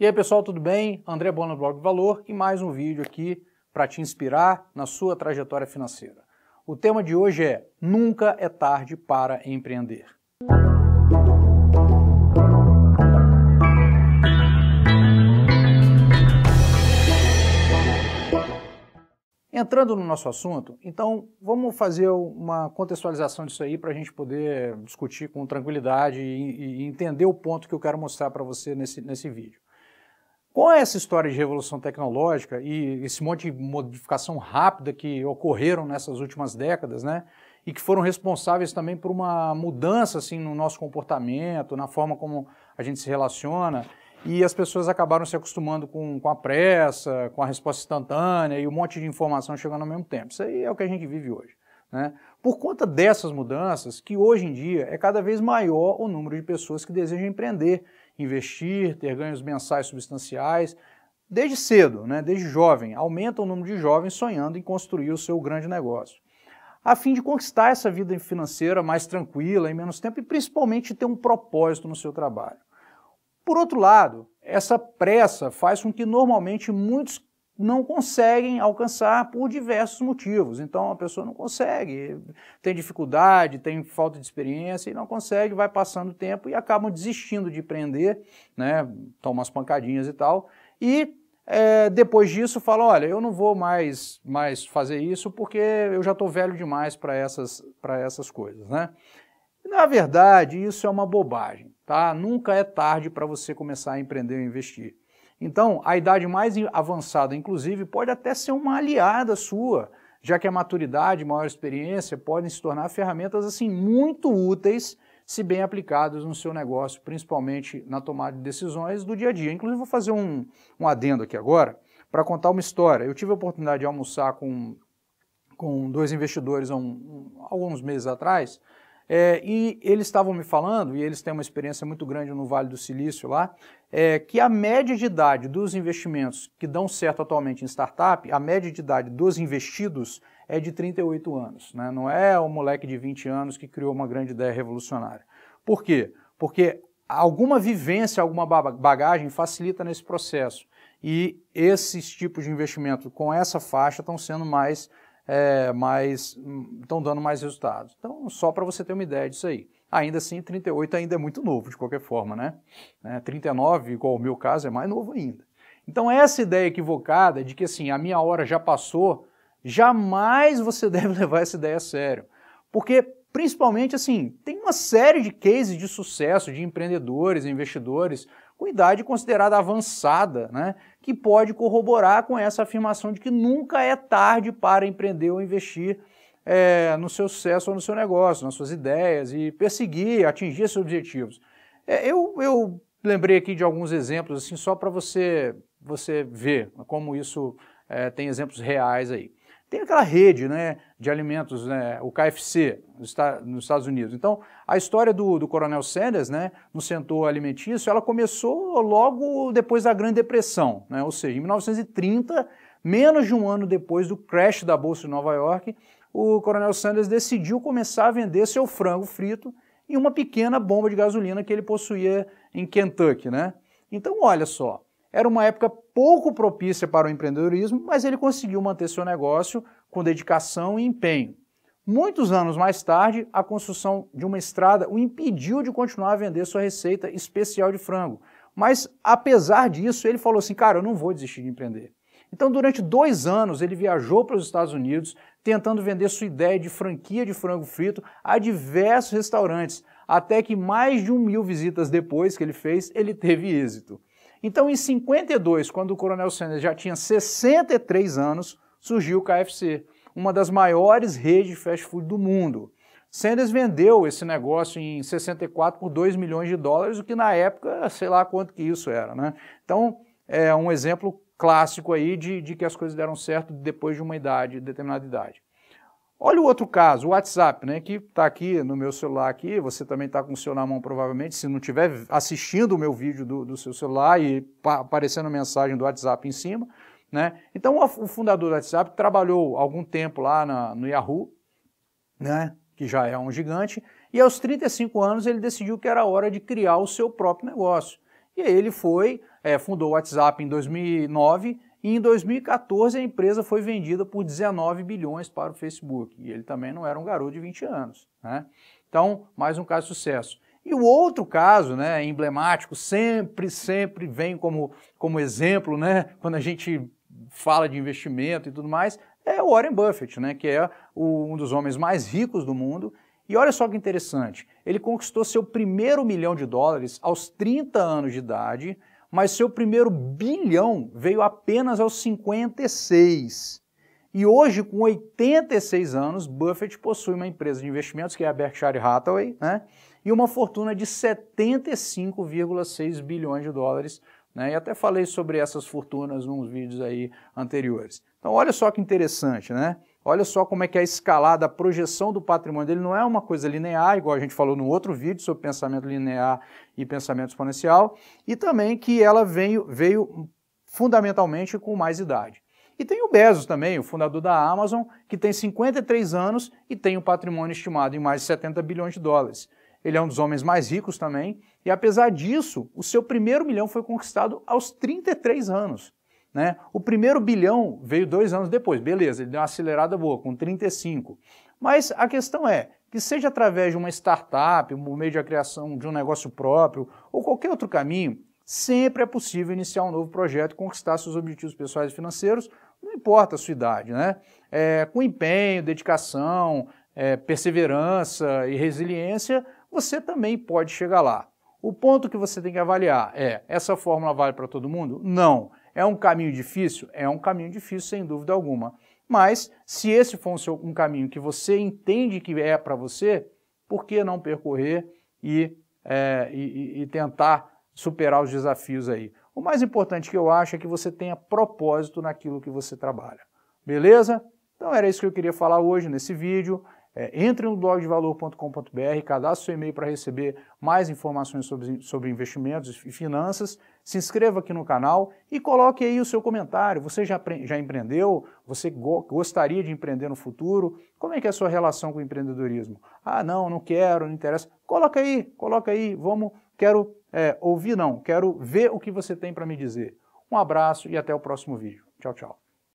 E aí pessoal, tudo bem? André Bona do Blog Valor e mais um vídeo aqui para te inspirar na sua trajetória financeira. O tema de hoje é Nunca é tarde para empreender. Entrando no nosso assunto, então vamos fazer uma contextualização disso aí para a gente poder discutir com tranquilidade e, e entender o ponto que eu quero mostrar para você nesse, nesse vídeo. Com essa história de revolução tecnológica e esse monte de modificação rápida que ocorreram nessas últimas décadas, né? E que foram responsáveis também por uma mudança assim no nosso comportamento, na forma como a gente se relaciona, e as pessoas acabaram se acostumando com, com a pressa, com a resposta instantânea e um monte de informação chegando ao mesmo tempo. Isso aí é o que a gente vive hoje, né? Por conta dessas mudanças, que hoje em dia é cada vez maior o número de pessoas que desejam empreender, investir, ter ganhos mensais substanciais, desde cedo, né, desde jovem, aumenta o número de jovens sonhando em construir o seu grande negócio. A fim de conquistar essa vida financeira mais tranquila, em menos tempo e principalmente ter um propósito no seu trabalho. Por outro lado, essa pressa faz com que normalmente muitos não conseguem alcançar por diversos motivos. Então a pessoa não consegue, tem dificuldade, tem falta de experiência e não consegue, vai passando o tempo e acabam desistindo de empreender, né? Toma umas pancadinhas e tal. E é, depois disso fala, olha, eu não vou mais, mais fazer isso porque eu já estou velho demais para essas, essas coisas, né? Na verdade, isso é uma bobagem, tá? Nunca é tarde para você começar a empreender ou investir. Então, a idade mais avançada, inclusive, pode até ser uma aliada sua, já que a maturidade, maior experiência podem se tornar ferramentas assim muito úteis se bem aplicadas no seu negócio, principalmente na tomada de decisões do dia a dia. Inclusive, vou fazer um, um adendo aqui agora para contar uma história. Eu tive a oportunidade de almoçar com, com dois investidores um, um, alguns meses atrás é, e eles estavam me falando, e eles têm uma experiência muito grande no Vale do Silício lá, é, que a média de idade dos investimentos que dão certo atualmente em startup, a média de idade dos investidos é de 38 anos. Né? Não é o moleque de 20 anos que criou uma grande ideia revolucionária. Por quê? Porque alguma vivência, alguma bagagem facilita nesse processo. E esses tipos de investimento com essa faixa estão sendo mais é, mas estão hum, dando mais resultados. Então, só para você ter uma ideia disso aí. Ainda assim, 38 ainda é muito novo, de qualquer forma, né? né? 39, igual o meu caso, é mais novo ainda. Então, essa ideia equivocada de que assim, a minha hora já passou, jamais você deve levar essa ideia a sério. Porque, principalmente assim, tem uma série de cases de sucesso de empreendedores, investidores com idade considerada avançada, né, que pode corroborar com essa afirmação de que nunca é tarde para empreender ou investir é, no seu sucesso ou no seu negócio, nas suas ideias e perseguir, atingir seus objetivos. É, eu, eu lembrei aqui de alguns exemplos, assim, só para você, você ver como isso é, tem exemplos reais aí tem aquela rede né, de alimentos, né, o KFC, nos Estados Unidos. Então, a história do, do Coronel Sanders né, no setor alimentício, ela começou logo depois da Grande Depressão, né, ou seja, em 1930, menos de um ano depois do crash da Bolsa de Nova York, o Coronel Sanders decidiu começar a vender seu frango frito e uma pequena bomba de gasolina que ele possuía em Kentucky. Né? Então, olha só, era uma época pouco propícia para o empreendedorismo, mas ele conseguiu manter seu negócio com dedicação e empenho. Muitos anos mais tarde, a construção de uma estrada o impediu de continuar a vender sua receita especial de frango. Mas, apesar disso, ele falou assim: cara, eu não vou desistir de empreender. Então, durante dois anos, ele viajou para os Estados Unidos tentando vender sua ideia de franquia de frango frito a diversos restaurantes, até que mais de um mil visitas depois que ele fez, ele teve êxito. Então, em 52, quando o Coronel Sanders já tinha 63 anos, surgiu o KFC, uma das maiores redes de fast food do mundo. Sanders vendeu esse negócio em 64 por 2 milhões de dólares, o que na época, sei lá quanto que isso era, né? Então, é um exemplo clássico aí de, de que as coisas deram certo depois de uma idade, determinada idade. Olha o outro caso, o WhatsApp, né, que está aqui no meu celular aqui, você também está com o seu na mão provavelmente, se não estiver assistindo o meu vídeo do, do seu celular e aparecendo mensagem do WhatsApp em cima, né? Então o fundador do WhatsApp trabalhou algum tempo lá na, no Yahoo, né, que já é um gigante, e aos 35 anos ele decidiu que era hora de criar o seu próprio negócio. E aí ele foi, é, fundou o WhatsApp em 2009 e em 2014 a empresa foi vendida por 19 bilhões para o Facebook. E ele também não era um garoto de 20 anos. Né? Então, mais um caso de sucesso. E o outro caso, né, emblemático, sempre, sempre vem como, como exemplo, né, quando a gente fala de investimento e tudo mais, é o Warren Buffett, né, que é o, um dos homens mais ricos do mundo. E olha só que interessante, ele conquistou seu primeiro milhão de dólares aos 30 anos de idade, mas seu primeiro bilhão veio apenas aos 56. E hoje, com 86 anos, Buffett possui uma empresa de investimentos, que é a Berkshire Hathaway, né? e uma fortuna de 75,6 bilhões de dólares. Né? E até falei sobre essas fortunas nos vídeos aí anteriores. Então, olha só que interessante, né? Olha só como é que é a escalada, a projeção do patrimônio dele não é uma coisa linear, igual a gente falou no outro vídeo sobre pensamento linear e pensamento exponencial, e também que ela veio, veio fundamentalmente com mais idade. E tem o Bezos também, o fundador da Amazon, que tem 53 anos e tem um patrimônio estimado em mais de 70 bilhões de dólares. Ele é um dos homens mais ricos também, e apesar disso, o seu primeiro milhão foi conquistado aos 33 anos. Né? O primeiro bilhão veio dois anos depois, beleza, ele deu uma acelerada boa, com 35. Mas a questão é que seja através de uma startup, um meio de criação de um negócio próprio ou qualquer outro caminho, sempre é possível iniciar um novo projeto, conquistar seus objetivos pessoais e financeiros, não importa a sua idade, né? É, com empenho, dedicação, é, perseverança e resiliência, você também pode chegar lá. O ponto que você tem que avaliar é: essa fórmula vale para todo mundo? Não. É um caminho difícil? É um caminho difícil, sem dúvida alguma. Mas, se esse for um, seu, um caminho que você entende que é para você, por que não percorrer e, é, e, e tentar superar os desafios aí? O mais importante que eu acho é que você tenha propósito naquilo que você trabalha. Beleza? Então era isso que eu queria falar hoje nesse vídeo. É, entre no blogdevalor.com.br, cadastre seu e-mail para receber mais informações sobre, sobre investimentos e finanças, se inscreva aqui no canal e coloque aí o seu comentário. Você já, já empreendeu? Você go gostaria de empreender no futuro? Como é que é a sua relação com o empreendedorismo? Ah, não, não quero, não interessa. Coloca aí, coloca aí, vamos, quero é, ouvir não, quero ver o que você tem para me dizer. Um abraço e até o próximo vídeo. Tchau, tchau.